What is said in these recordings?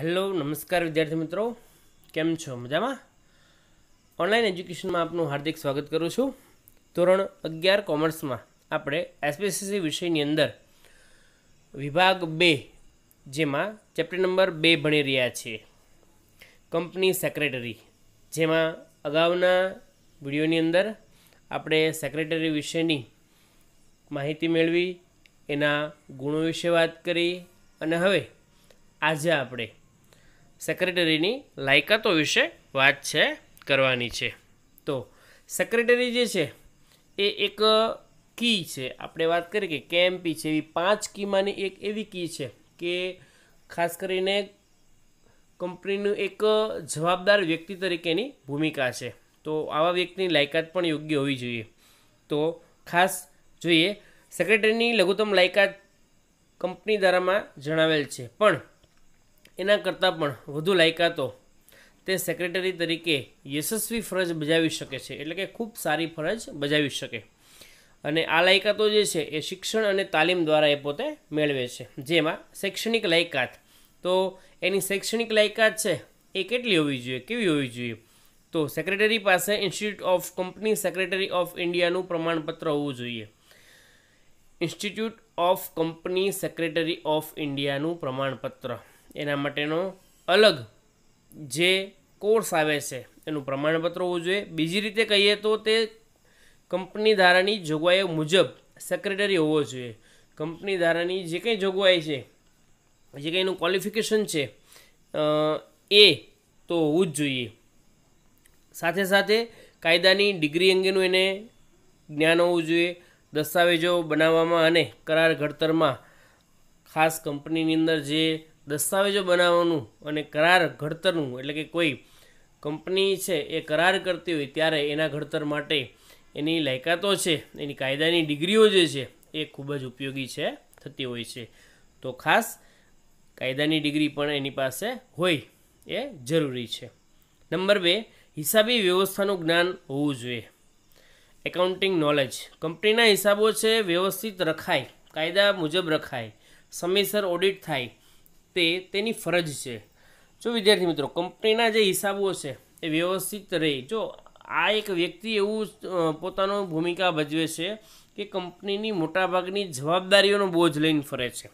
hello નમસ્કાર વિદ્યાર્થી મિત્રો કેમ છો મજામાં ઓનલાઈન એજ્યુકેશનમાં આપનું હાર્દિક સ્વાગત કરું છું ધોરણ અગિયાર કોમર્સમાં આપણે એસપીસીસી વિષયની અંદર વિભાગ બે જેમાં ચેપ્ટર નંબર બે ભણી રહ્યા છીએ કંપની સેક્રેટરી જેમાં અગાઉના વિડીયોની અંદર આપણે સેક્રેટરી વિશેની માહિતી મેળવી એના ગુણો વિશે વાત કરી અને હવે આજે આપણે સેક્રેટરીની લાયકાતો વિશે વાત છે કરવાની છે તો સેક્રેટરી જે છે એ એક કી છે આપણે વાત કરીએ કે કેએમપી છે એવી પાંચ કીમાંની એક એવી કી છે કે ખાસ કરીને કંપનીનું એક જવાબદાર વ્યક્તિ તરીકેની ભૂમિકા છે તો આવા વ્યક્તિની લાયકાત પણ યોગ્ય હોવી જોઈએ તો ખાસ જોઈએ સેક્રેટરીની લઘુત્તમ લાયકાત કંપની દ્વારામાં જણાવેલ છે પણ એના કરતાં પણ વધુ લાયકાતો તે સેક્રેટરી તરીકે યશસ્વી ફરજ બજાવી શકે છે એટલે કે ખૂબ સારી ફરજ બજાવી શકે અને આ લાયકાતો જે છે એ શિક્ષણ અને તાલીમ દ્વારા એ પોતે મેળવે છે જેમાં શૈક્ષણિક લાયકાત તો એની શૈક્ષણિક લાયકાત છે એ કેટલી હોવી જોઈએ કેવી હોવી જોઈએ તો સેક્રેટરી પાસે institute of company secretary of ઇન્ડિયાનું પ્રમાણપત્ર હોવું જોઈએ institute of company secretary of ઇન્ડિયાનું પ્રમાણપત્ર એના માટેનો અલગ જે કોર્સ આવે છે એનું પ્રમાણપત્ર હોવું જોઈએ બીજી રીતે કહીએ તો તે કંપની ધારાની જોગવાઈઓ મુજબ સેક્રેટરી હોવો જોઈએ કંપની ધારાની જે કંઈ જોગવાઈ છે જે કંઈ એનું ક્વોલિફિકેશન છે એ તો હોવું જ જોઈએ સાથે સાથે કાયદાની ડિગ્રી અંગેનું એને જ્ઞાન હોવું જોઈએ દસ્તાવેજો બનાવવામાં અને કરાર ઘડતરમાં ખાસ કંપનીની અંદર જે દસ્તાવેજો બનાવવાનું અને કરાર ઘડતરનું એટલે કે કોઈ કંપની છે એ કરાર કરતી હોય ત્યારે એના ઘડતર માટે એની લાયકાતો છે એની કાયદાની ડિગ્રીઓ જે છે એ ખૂબ જ ઉપયોગી છે થતી હોય છે તો ખાસ કાયદાની ડિગ્રી પણ એની પાસે હોય એ જરૂરી છે નંબર બે હિસાબી વ્યવસ્થાનું જ્ઞાન હોવું જોઈએ એકાઉન્ટિંગ નોલેજ કંપનીના હિસાબો છે વ્યવસ્થિત રખાય કાયદા મુજબ રખાય સમયસર ઓડિટ થાય તે તેની ફરજ છે જો વિદ્યાર્થી મિત્રો કંપનીના જે હિસાબો છે એ વ્યવસ્થિત રહે જો આ એક વ્યક્તિ એવું પોતાનો ભૂમિકા ભજવે છે કે કંપનીની મોટાભાગની જવાબદારીઓનો બોજ લઈને ફરે છે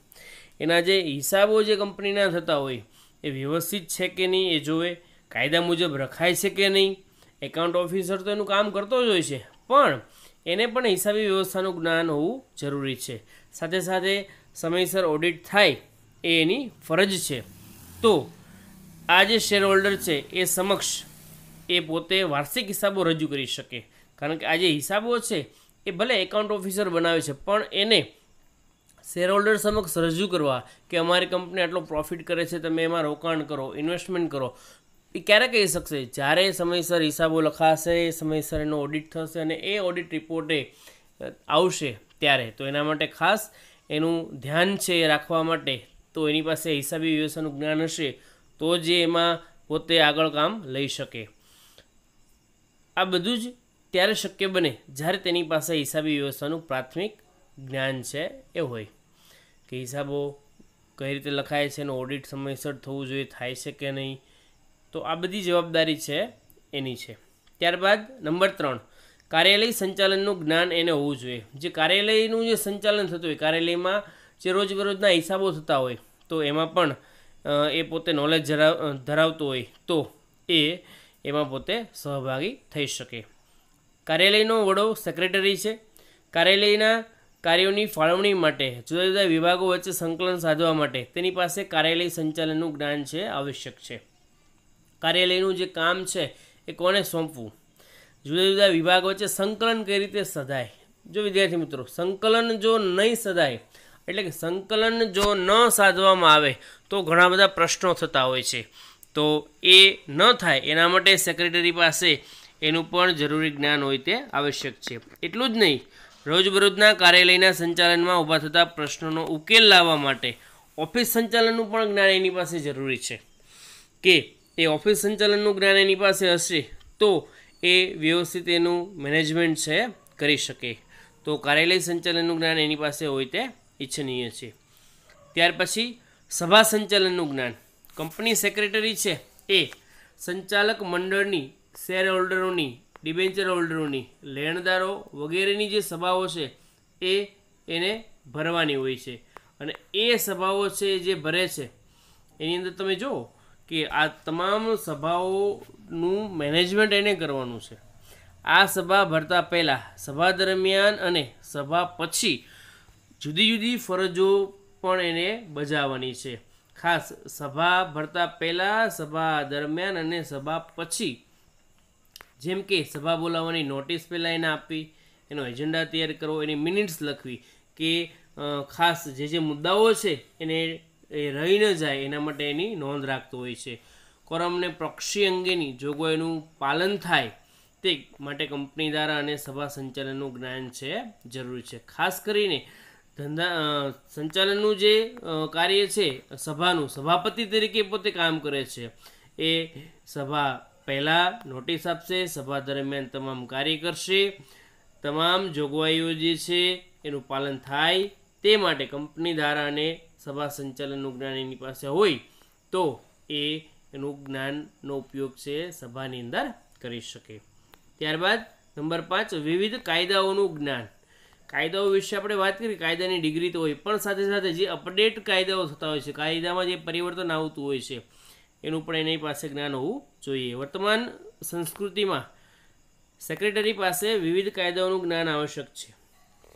એના જે હિસાબો જે કંપનીના થતા હોય એ વ્યવસ્થિત છે કે નહીં એ જોવે કાયદા મુજબ રખાય છે કે નહીં એકાઉન્ટ ઓફિસર તો એનું કામ કરતો જ હોય છે પણ એને પણ હિસાબી વ્યવસ્થાનું જ્ઞાન હોવું જરૂરી છે સાથે સાથે સમયસર ઓડિટ થાય એ એની ફરજ છે તો આ જે શેર હોલ્ડર છે એ સમક્ષ એ પોતે વાર્ષિક હિસાબો રજૂ કરી શકે કારણ કે આ જે હિસાબો છે એ ભલે એકાઉન્ટ ઓફિસર બનાવે છે પણ એને શેરહોલ્ડર સમક્ષ રજૂ કરવા કે અમારી કંપની આટલો પ્રોફિટ કરે છે તમે એમાં રોકાણ કરો ઇન્વેસ્ટમેન્ટ કરો એ ક્યારે કહી શકશે જ્યારે સમયસર હિસાબો લખાશે એ સમયસર એનો ઓડિટ થશે અને એ ઓડિટ રિપોર્ટે આવશે ત્યારે તો એના માટે ખાસ એનું ધ્યાન છે રાખવા માટે તો એની પાસે હિસાબી વ્યવસ્થાનું જ્ઞાન હશે તો જે એમાં પોતે આગળ કામ લઈ શકે આ બધું જ ત્યારે શક્ય બને જ્યારે તેની પાસે હિસાબી વ્યવસ્થાનું પ્રાથમિક જ્ઞાન છે એ હોય કે હિસાબો કઈ રીતે લખાય છે એનો ઓડિટ સમયસર થવું જોઈએ થાય છે કે નહીં તો આ બધી જવાબદારી છે એની છે ત્યારબાદ નંબર ત્રણ કાર્યાલય સંચાલનનું જ્ઞાન એને હોવું જોઈએ જે કાર્યાલયનું જે સંચાલન થતું હોય કાર્યાલયમાં જે રોજબરોજના હિસાબો થતા હોય તો એમાં પણ એ પોતે નોલેજ ધરાવ ધરાવતો હોય તો એ એમાં પોતે સહભાગી થઈ શકે કાર્યાલયનો વડો સેક્રેટરી છે કાર્યાલયના કાર્યોની ફાળવણી માટે જુદા જુદા વિભાગો વચ્ચે સંકલન સાધવા માટે તેની પાસે કાર્યાલય સંચાલનનું જ્ઞાન છે આવશ્યક છે કાર્યાલયનું જે કામ છે એ કોને સોંપવું જુદા જુદા વિભાગ વચ્ચે સંકલન કઈ રીતે સધાય જો વિદ્યાર્થી મિત્રો સંકલન જો નહીં સધાય એટલે કે સંકલન જો ન સાધવામાં આવે તો ઘણા બધા પ્રશ્નો થતા હોય છે તો એ ન થાય એના માટે સેક્રેટરી પાસે એનું પણ જરૂરી જ્ઞાન હોય તે આવશ્યક છે એટલું જ નહીં રોજબરોજના કાર્યાલયના સંચાલનમાં ઊભા થતા પ્રશ્નોનો ઉકેલ લાવવા માટે ઓફિસ સંચાલનનું પણ જ્ઞાન એની પાસે જરૂરી છે કે એ ઓફિસ સંચાલનનું જ્ઞાન એની પાસે હશે તો એ વ્યવસ્થિત એનું મેનેજમેન્ટ છે કરી શકે તો કાર્યાલય સંચાલનનું જ્ઞાન એની પાસે હોય તે ઈચ્છનીય છે ત્યાર પછી સભા સંચાલનનું જ્ઞાન કંપની સેક્રેટરી છે એ સંચાલક મંડળની શેર હોલ્ડરોની ડિબેન્ચર હોલ્ડરોની લેણદારો વગેરેની જે સભાઓ છે એ એને ભરવાની હોય છે અને એ સભાઓ છે જે ભરે છે એની અંદર તમે જુઓ કે આ તમામ સભાઓનું મેનેજમેન્ટ એને કરવાનું છે આ સભા ભરતા પહેલાં સભા દરમિયાન અને સભા પછી જુદી જુદી ફરજો પણ એને બજાવવાની છે ખાસ સભા ભરતા પહેલાં સભા દરમિયાન અને સભા પછી જેમ કે સભા બોલાવવાની નોટિસ પહેલાં એને આપવી એનો એજન્ડા તૈયાર કરવો એની મિનિટ્સ લખવી કે ખાસ જે જે મુદ્દાઓ છે એને એ રહી ન જાય એના માટે એની નોંધ રાખતો હોય છે કોરમને પ્રક્ષી અંગેની જોગવાઈનું પાલન થાય તે માટે કંપની દ્વારા અને સભા સંચાલનનું જ્ઞાન છે જરૂરી છે ખાસ કરીને ધંધા સંચાલનનું જે કાર્ય છે સભાનું સભાપતિ તરીકે પોતે કામ કરે છે એ સભા પહેલાં નોટિસ આપશે સભા દરમિયાન તમામ કાર્ય કરશે તમામ જોગવાઈઓ જે છે એનું પાલન થાય તે માટે કંપની દ્વારા અને સભા સંચાલનનું જ્ઞાન એની પાસે હોય તો એ એનું જ્ઞાનનો ઉપયોગ છે સભાની અંદર કરી શકે ત્યારબાદ નંબર પાંચ વિવિધ કાયદાઓનું જ્ઞાન કાયદાઓ વિશે આપણે વાત કરી કાયદાની ડિગ્રી તો હોય પણ સાથે સાથે જે અપડેટ કાયદાઓ થતા હોય છે કાયદામાં જે પરિવર્તન આવતું હોય છે એનું પણ એની પાસે જ્ઞાન હોવું જોઈએ વર્તમાન સંસ્કૃતિમાં સેક્રેટરી પાસે વિવિધ કાયદાઓનું જ્ઞાન આવશ્યક છે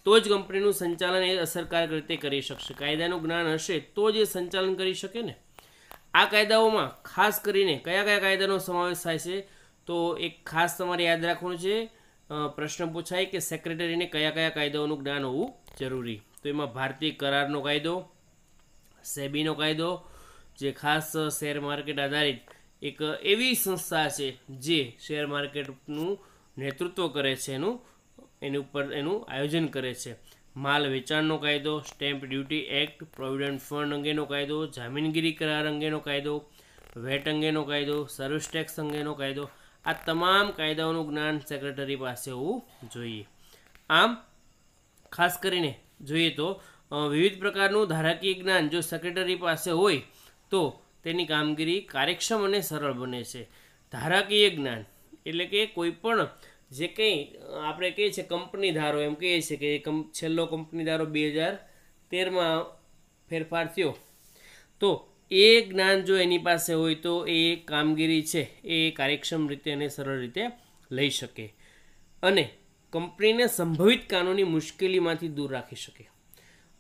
તો જ કંપનીનું સંચાલન એ અસરકારક રીતે કરી શકશે કાયદાનું જ્ઞાન હશે તો જ એ સંચાલન કરી શકે ને આ કાયદાઓમાં ખાસ કરીને કયા કયા કાયદાનો સમાવેશ થાય છે તો એક ખાસ તમારે યાદ રાખવાનું છે પ્રશ્ન પૂછાય કે સેક્રેટરીને કયા કયા કાયદાઓનું જ્ઞાન હોવું જરૂરી તો એમાં ભારતીય કરારનો કાયદો સેબીનો કાયદો જે ખાસ શેર માર્કેટ આધારિત એક એવી સંસ્થા છે જે શેર માર્કેટનું નેતૃત્વ કરે છે એનું એની ઉપર એનું આયોજન કરે છે માલ વેચાણનો કાયદો stamp duty act provident fund અંગેનો કાયદો જામીનગીરી કરાર અંગેનો કાયદો વેટ અંગેનો કાયદો સર્વિસ ટેક્સ અંગેનો કાયદો આ તમામ કાયદાઓનું જ્ઞાન સેક્રેટરી પાસે હોવું જોઈએ આમ ખાસ કરીને જોઈએ તો વિવિધ પ્રકારનું ધારાકીય જ્ઞાન જો સેક્રેટરી પાસે હોય તો તેની કામગીરી કાર્યક્ષમ અને સરળ બને છે ધારાકીય જ્ઞાન એટલે કે કોઈપણ જે કંઈ આપણે કહીએ છીએ કંપની ધારો એમ કહીએ છીએ કે કંપ છેલ્લો કંપની ધારો બે હજાર તેરમાં ફેરફાર થયો તો એ જ્ઞાન જો એની પાસે હોય તો એ કામગીરી છે એ કાર્યક્ષમ રીતે અને સરળ રીતે લઈ શકે અને કંપનીને સંભવિત કાનૂની મુશ્કેલીમાંથી દૂર રાખી શકે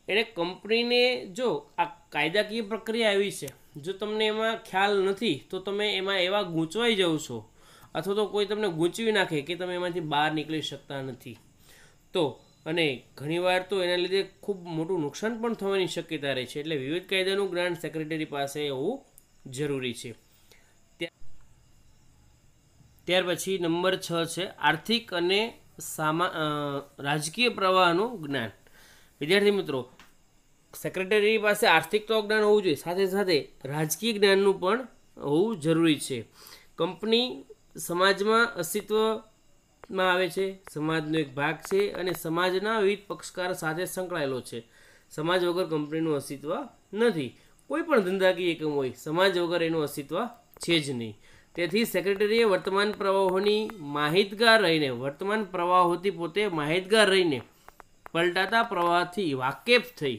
એટલે કંપનીને જો આ કાયદાકીય પ્રક્રિયા આવી છે જો તમને એમાં ખ્યાલ નથી તો તમે એમાં એવા ગૂંચવાઈ જાઓ છો અથવા તો કોઈ તમને ગૂંચવી નાખે કે તમે એમાંથી બહાર નીકળી શકતા નથી તો અને ઘણીવાર તો એના લીધે ખૂબ મોટું નુકસાન પણ થવાની શક્યતા રહે છે એટલે વિવિધ કાયદાનું ગ્રાન્ટ સેક્રેટરી પાસે હોવું જરૂરી છે ત્યાર પછી નંબર છ છે આર્થિક અને સામા રાજકીય પ્રવાહનું જ્ઞાન વિદ્યાર્થી મિત્રો સેક્રેટરી પાસે આર્થિક તો જ્ઞાન હોવું જોઈએ સાથે સાથે રાજકીય જ્ઞાનનું પણ હોવું જરૂરી છે કંપની સમાજમાં અસ્તિત્વ માં આવે છે સમાજનો એક ભાગ છે અને સમાજના વિવિધ પક્ષકાર સાથે સંકળાયેલો છે સમાજ વગર કંપનીનું અસ્તિત્વ નથી કોઈ પણ ધંધાકીય એકમ હોય સમાજ વગર એનું અસ્તિત્વ છે જ નહીં તેથી સેક્રેટરીએ વર્તમાન પ્રવાહોની માહિતગાર રહીને વર્તમાન પ્રવાહોથી પોતે માહિતગાર રહીને પલટાતા પ્રવાહથી વાકેફ થઈ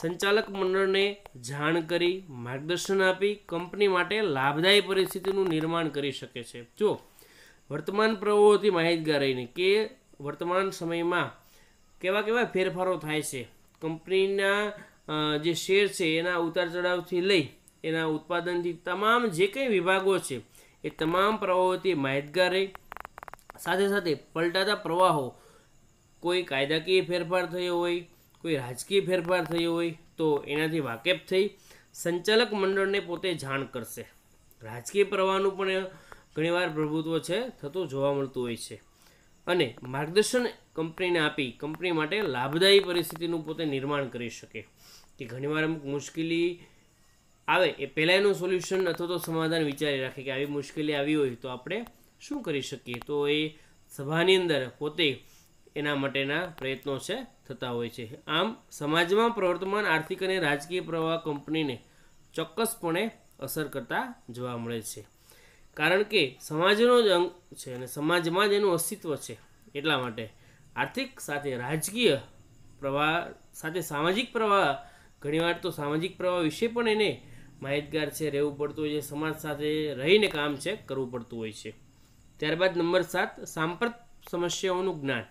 સંચાલક મંડળને જાણ કરી માર્ગદર્શન આપી કંપની માટે લાભદાયી પરિસ્થિતિનું નિર્માણ કરી શકે છે જો વર્તમાન પ્રવાહોથી માહિતગાર રહીને કે વર્તમાન સમયમાં કેવા કેવા ફેરફારો થાય છે કંપનીના જે શેર છે એના ઉતાર ચઢાવથી લઈ એના ઉત્પાદનથી તમામ જે કંઈ વિભાગો છે એ તમામ પ્રવાહોથી માહિતગાર રહી સાથે સાથે પલટાતા પ્રવાહો કોઈ કાયદાકીય ફેરફાર થયો હોય કોઈ રાજકીય ફેરફાર થયો હોય તો એનાથી વાકેફ થઈ સંચાલક મંડળને પોતે જાણ કરશે રાજકીય પ્રવાહનું પણ ઘણીવાર પ્રભુત્વ છે થતું જોવા મળતું હોય છે અને માર્ગદર્શન કંપનીને આપી કંપની માટે લાભદાયી પરિસ્થિતિનું પોતે નિર્માણ કરી શકે કે ઘણીવાર અમુક મુશ્કેલી આવે એ પહેલાં એનું સોલ્યુશન અથવા તો સમાધાન વિચારી રાખે કે આવી મુશ્કેલી આવી હોય તો આપણે શું કરી શકીએ તો એ સભાની અંદર પોતે એના માટેના પ્રયત્નો છે થતા હોય છે આમ સમાજમાં પ્રવર્તમાન આર્થિક અને રાજકીય પ્રવાહ કંપનીને ચોક્કસપણે અસર કરતા જોવા મળે છે કારણ કે સમાજનો જ અંગ છે અને સમાજમાં જ એનું અસ્તિત્વ છે એટલા માટે આર્થિક સાથે રાજકીય પ્રવાહ સાથે સામાજિક પ્રવાહ ઘણીવાર તો સામાજિક પ્રવાહ વિશે પણ એને માહિતગાર છે રહેવું પડતું હોય છે સમાજ સાથે રહીને કામ છે કરવું પડતું હોય છે ત્યારબાદ નંબર સાત સાંપ્રત સમસ્યાઓનું જ્ઞાન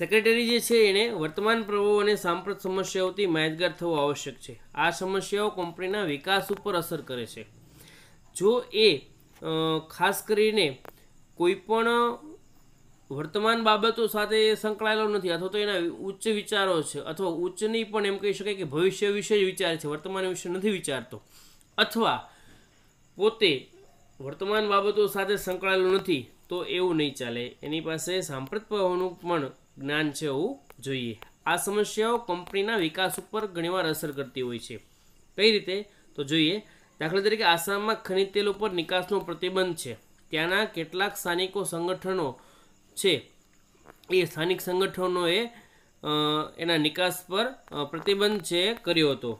સેક્રેટરી જે છે એણે વર્તમાન પ્રવાહો અને સાંપ્રત સમસ્યાઓથી માહિતગાર થવું આવશ્યક છે આ સમસ્યાઓ કંપનીના વિકાસ ઉપર અસર કરે છે જો એ ખાસ કરીને કોઈપણ વર્તમાન બાબતો સાથે સંકળાયેલો નથી અથવા તો એના ઉચ્ચ વિચારો છે અથવા ઉચ્ચ નહીં પણ એમ કહી શકાય કે ભવિષ્ય વિશે જ વિચારે છે વર્તમાન વિશે નથી વિચારતો અથવા પોતે વર્તમાન બાબતો સાથે સંકળાયેલો નથી તો એવું નહીં ચાલે એની પાસે સાંપ્રત હોવાનું પણ જ્ઞાન છે હોવું જોઈએ આ સમસ્યાઓ કંપનીના વિકાસ ઉપર ઘણીવાર અસર કરતી હોય છે કઈ રીતે તો જોઈએ દાખલા તરીકે આસામમાં ખનિજ તેલ ઉપર નિકાસનો પ્રતિબંધ છે ત્યાંના કેટલાક સ્થાનિકો સંગઠનો છે એ સ્થાનિક સંગઠનોએ એના નિકાસ પર પ્રતિબંધ છે કર્યો હતો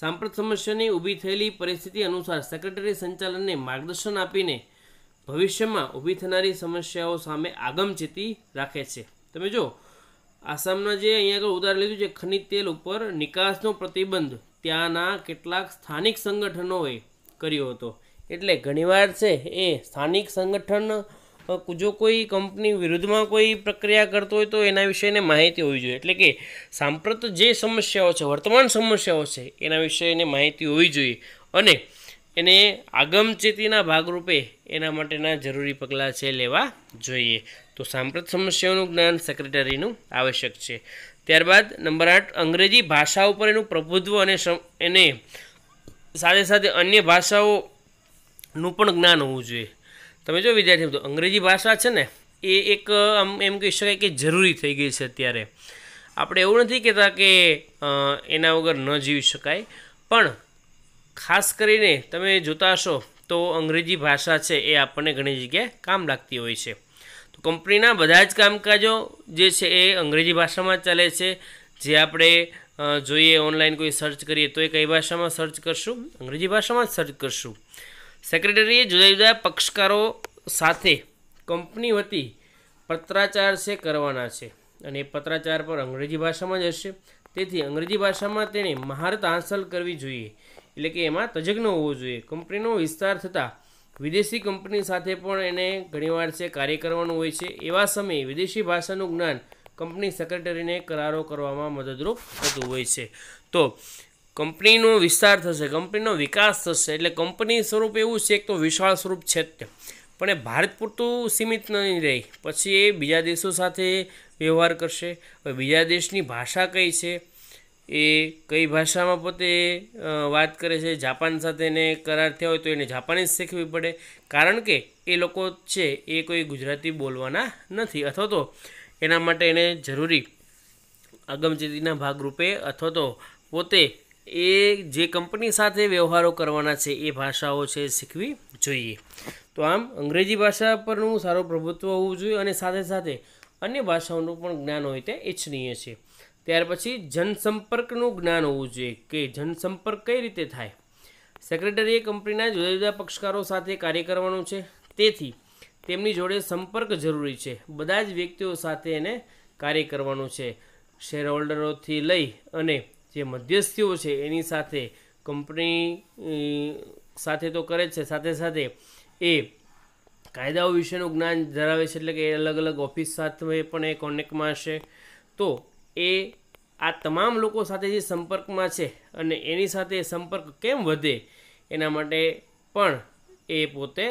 સાંપ્રત સમસ્યાની ઊભી થયેલી પરિસ્થિતિ અનુસાર સેક્રેટરી સંચાલનને માર્ગદર્શન આપીને ભવિષ્યમાં ઊભી થનારી સમસ્યાઓ સામે આગમચેતી રાખે છે તમે જો આસામના જે અહીંયા આગળ ઉદાહરણ લીધું છે ખનિજ તેલ ઉપર નિકાસનો પ્રતિબંધ ત્યાંના કેટલાક સ્થાનિક સંગઠનોએ કર્યો હતો એટલે ઘણીવાર છે એ સ્થાનિક સંગઠન જો કોઈ કંપની વિરુદ્ધમાં કોઈ પ્રક્રિયા કરતો હોય તો એના વિશેને માહિતી હોવી જોઈએ એટલે કે સાંપ્રત જે સમસ્યાઓ છે વર્તમાન સમસ્યાઓ છે એના વિશે એને માહિતી હોવી જોઈએ અને એને આગમચેતીના ભાગરૂપે એના માટેના જરૂરી પગલાં છે લેવા જોઈએ તો સાંપ્રત સમસ્યાઓનું જ્ઞાન સેક્રેટરીનું આવશ્યક છે ત્યારબાદ નંબર આઠ અંગ્રેજી ભાષા ઉપર એનું પ્રભુત્વ અને એને સાથે સાથે અન્ય ભાષાઓનું પણ જ્ઞાન હોવું જોઈએ તમે જો વિદ્યાર્થી મિત્રો અંગ્રેજી ભાષા છે ને એ એક આમ એમ કહી શકાય કે જરૂરી થઈ ગઈ છે અત્યારે આપણે એવું નથી કહેતા કે એના વગર ન જીવી શકાય પણ ખાસ કરીને તમે જોતા હશો તો અંગ્રેજી ભાષા છે એ આપણને ઘણી જગ્યાએ કામ લાગતી હોય છે તો કંપનીના બધા જ કામકાજો જે છે એ અંગ્રેજી ભાષામાં ચાલે છે જે આપણે જોઈએ ઓનલાઈન કોઈ સર્ચ કરીએ તો એ કઈ ભાષામાં સર્ચ કરશું અંગ્રેજી ભાષામાં જ સર્ચ કરશું સેક્રેટરીએ જુદા જુદા પક્ષકારો સાથે કંપની વતી પત્રાચાર છે કરવાના છે અને એ પત્રાચાર પર અંગ્રેજી ભાષામાં જ હશે તેથી અંગ્રેજી ભાષામાં તેણે મહારત હાંસલ કરવી જોઈએ એટલે કે એમાં તજજ્ઞ હોવો જોઈએ કંપનીનો વિસ્તાર થતાં વિદેશી કંપની સાથે પણ એને ઘણીવાર છે કાર્ય કરવાનું હોય છે એવા સમયે વિદેશી ભાષાનું જ્ઞાન કંપની સેક્રેટરીને કરારો કરવામાં મદદરૂપ થતું હોય છે તો કંપનીનો વિસ્તાર થશે કંપનીનો વિકાસ થશે એટલે કંપની સ્વરૂપ એવું છે એક તો વિશાળ સ્વરૂપ છે જ પણ એ ભારત પૂરતું સીમિત નહીં રહે પછી એ બીજા દેશો સાથે વ્યવહાર કરશે બીજા દેશની ભાષા કઈ છે એ કઈ ભાષામાં પોતે વાત કરે છે જાપાન સાથે એને કરાર થયા હોય તો એને જાપાનીઝ શીખવી પડે કારણ કે એ લોકો છે એ કોઈ ગુજરાતી બોલવાના નથી અથવા તો એના માટે એને જરૂરી આગમચેતીના ભાગરૂપે અથવા તો પોતે એ જે કંપની સાથે વ્યવહારો કરવાના છે એ ભાષાઓ છે શીખવી જોઈએ તો આમ અંગ્રેજી ભાષા પરનું સારું પ્રભુત્વ હોવું જોઈએ અને સાથે સાથે અન્ય ભાષાઓનું પણ જ્ઞાન હોય તે ઇચ્છનીય છે ત્યાર પછી જનસંપર્કનું જ્ઞાન હોવું જોઈએ કે જનસંપર્ક કઈ રીતે થાય સેક્રેટરી એ કંપનીના જુદા જુદા પક્ષકારો સાથે કાર્ય કરવાનું છે તેથી તેમની જોડે સંપર્ક જરૂરી છે બધા જ વ્યક્તિઓ સાથે એને કાર્ય કરવાનું છે શેર હોલ્ડરોથી લઈ અને જે મધ્યસ્થીઓ છે એની સાથે કંપની સાથે તો કરે જ છે સાથે સાથે એ કાયદાઓ વિશેનું જ્ઞાન ધરાવે છે એટલે કે એ અલગ અલગ ઓફિસ સાથે પણ એ કોન્ટેક્ટમાં હશે તો એ આ તમામ લોકો સાથે જે સંપર્કમાં છે અને એની સાથે સંપર્ક કેમ વધે એના માટે પણ એ પોતે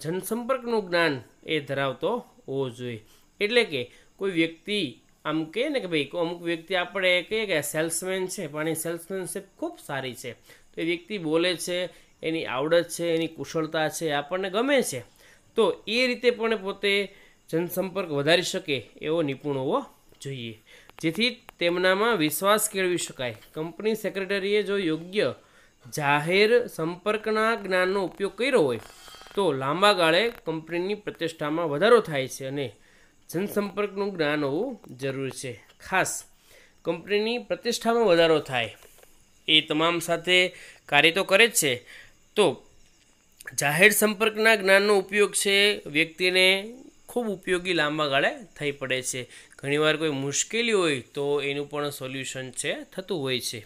જનસંપર્કનું જ્ઞાન એ ધરાવતો હોવો જોઈએ એટલે કે કોઈ વ્યક્તિ આમ કહે ને કે ભાઈ અમુક વ્યક્તિ આપણે કહીએ કે સેલ્સમેન છે પણ એની સેલ્સમેનશીપ ખૂબ સારી છે તો એ વ્યક્તિ બોલે છે એની આવડત છે એની કુશળતા છે આપણને ગમે છે તો એ રીતે પણ પોતે જનસંપર્ક વધારી શકે એવો નિપુણ હોવો જોઈએ જેથી તેમનામાં વિશ્વાસ કેળવી શકાય કંપની સેક્રેટરીએ જો યોગ્ય જાહેર સંપર્કના જ્ઞાનનો ઉપયોગ કર્યો હોય તો લાંબા ગાળે કંપનીની પ્રતિષ્ઠામાં વધારો થાય છે અને જનસંપર્કનું જ્ઞાન હોવું જરૂરી છે ખાસ કંપનીની પ્રતિષ્ઠામાં વધારો થાય એ તમામ સાથે કાર્ય તો કરે જ છે તો જાહેર સંપર્કના જ્ઞાનનો ઉપયોગ છે વ્યક્તિને ખૂબ ઉપયોગી લાંબા ગાળે થઈ પડે છે ઘણીવાર કોઈ મુશ્કેલી હોય તો એનું પણ સોલ્યુશન છે થતું હોય છે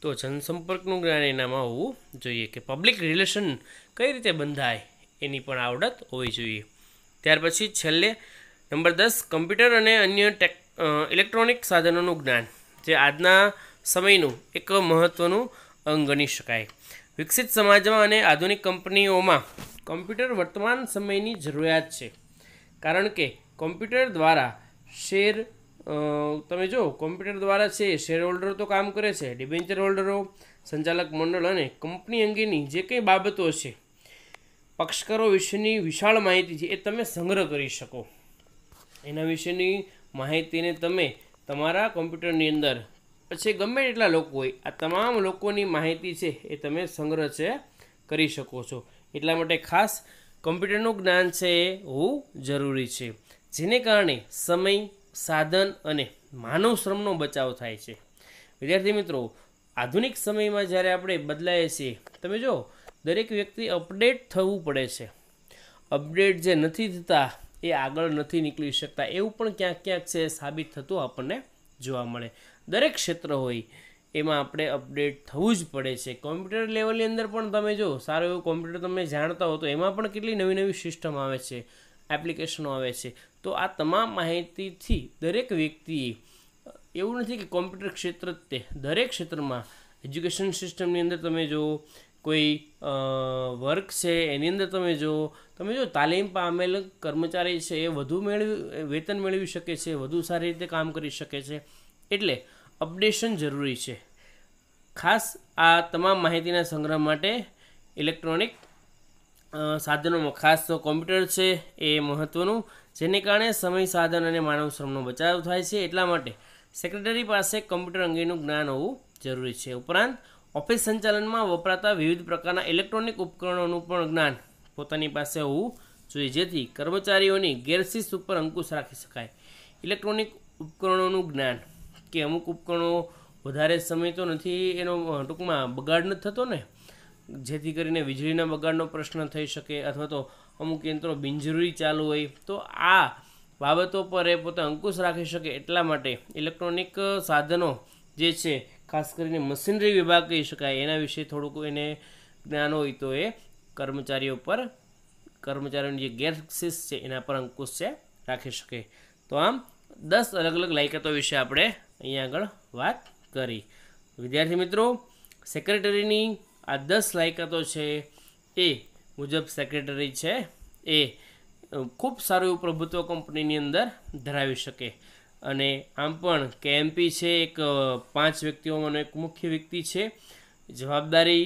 તો જનસંપર્કનું જ્ઞાન એનામાં હોવું જોઈએ કે પબ્લિક રિલેશન કઈ રીતે બંધાય એની પણ આવડત હોવી જોઈએ ત્યાર પછી છેલ્લે નંબર દસ કમ્પ્યુટર અને અન્ય ટેક ઇલેક્ટ્રોનિક સાધનોનું જ્ઞાન જે આજના સમયનું એક મહત્ત્વનું અંગ ગણી શકાય વિકસિત સમાજમાં અને આધુનિક કંપનીઓમાં કમ્પ્યુટર વર્તમાન સમયની જરૂરિયાત છે કારણ કે કોમ્પ્યુટર દ્વારા શેર તમે જો કોમ્પ્યુટર દ્વારા છે શેર હોલ્ડરો તો કામ કરે છે ડિબેન્ચર હોલ્ડરો સંચાલક મંડળ અને કંપની અંગેની જે કંઈ બાબતો છે પક્ષકારો વિશેની વિશાળ માહિતી છે એ તમે સંગ્રહ કરી શકો એના વિશેની માહિતીને તમે તમારા કોમ્પ્યુટરની અંદર પછી ગમે એટલા લોકો હોય આ તમામ લોકોની માહિતી છે એ તમે સંગ્રહ છે કરી શકો છો એટલા માટે ખાસ કમ્પ્યુટરનું જ્ઞાન છે એ હોવું જરૂરી છે જેને કારણે સમય સાધન અને માનવ શ્રમનો બચાવ થાય છે વિદ્યાર્થી મિત્રો આધુનિક સમયમાં જ્યારે આપણે બદલાઈએ છીએ તમે જો દરેક વ્યક્તિ અપડેટ થવું પડે છે અપડેટ જે નથી થતા એ આગળ નથી નીકળી શકતા એવું પણ ક્યાંક ક્યાંક છે સાબિત થતું આપણને જોવા મળે દરેક ક્ષેત્ર હોય એમાં આપણે અપડેટ થવું જ પડે છે કોમ્પ્યુટર લેવલની અંદર પણ તમે જો સારું એવું કોમ્પ્યુટર તમે જાણતા હો તો એમાં પણ કેટલી નવી નવી સિસ્ટમ આવે છે એપ્લિકેશનો આવે છે તો આ તમામ માહિતીથી દરેક વ્યક્તિએ એવું નથી કે કોમ્પ્યુટર ક્ષેત્ર તે દરેક ક્ષેત્રમાં એજ્યુકેશન સિસ્ટમની અંદર તમે જો કોઈ વર્ક છે એની અંદર તમે જો તમે જો તાલીમ પામેલ કર્મચારી છે એ વધુ મેળવી વેતન મેળવી શકે છે વધુ સારી રીતે કામ કરી શકે છે એટલે અપડેશન જરૂરી છે ખાસ આ તમામ માહિતીના સંગ્રહ માટે ઇલેક્ટ્રોનિક સાધનોમાં ખાસ તો કોમ્પ્યુટર છે એ મહત્ત્વનું જેને કારણે સમય સાધન અને માનવ શ્રમનો બચાવ થાય છે એટલા માટે સેક્રેટરી પાસે કોમ્પ્યુટર અંગેનું જ્ઞાન હોવું જરૂરી છે ઉપરાંત ઓફિસ સંચાલનમાં વપરાતા વિવિધ પ્રકારના ઇલેક્ટ્રોનિક ઉપકરણોનું પણ જ્ઞાન પોતાની પાસે હોવું જોઈએ જેથી કર્મચારીઓની ગેરશિસ્ત ઉપર અંકુશ રાખી શકાય ઇલેક્ટ્રોનિક ઉપકરણોનું જ્ઞાન કે અમુક ઉપકરણો વધારે સમય તો નથી એનો ટૂંકમાં બગાડ નથી થતો ને જેથી કરીને વીજળીના બગાડનો પ્રશ્ન થઈ શકે અથવા તો અમુક યંત્રો બિનજરૂરી ચાલુ હોય તો આ બાબતો પર એ પોતે અંકુશ રાખી શકે એટલા માટે ઇલેક્ટ્રોનિક સાધનો જે છે ખાસ કરીને મશીનરી વિભાગ કહી શકાય એના વિશે થોડુંક એને જ્ઞાન હોય તો એ કર્મચારીઓ પર કર્મચારીઓની જે ગેરશિસ્ત છે એના પર અંકુશ છે રાખી શકે તો આમ દસ અલગ અલગ લાયકાતો વિશે આપણે અહીંયા આગળ વાત કરી વિદ્યાર્થી મિત્રો સેક્રેટરીની આ દસ લાયકાતો છે એ મુજબ સેક્રેટરી છે એ ખૂબ સારું એવું પ્રભુત્વ કંપનીની અંદર ધરાવી શકે અને આમ પણ કે એમપી છે એક પાંચ વ્યક્તિઓમાંનો એક મુખ્ય વ્યક્તિ છે જવાબદારી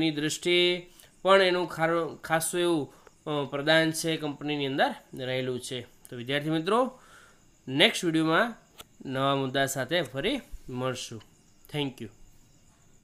ની દૃષ્ટિએ પણ એનું ખારું ખાસું એવું પ્રદાન છે કંપનીની અંદર રહેલું છે તો વિદ્યાર્થી મિત્રો નેક્સ્ટ વિડીયોમાં નવા મુદ્દા સાથે ફરી મળશું થેન્ક યુ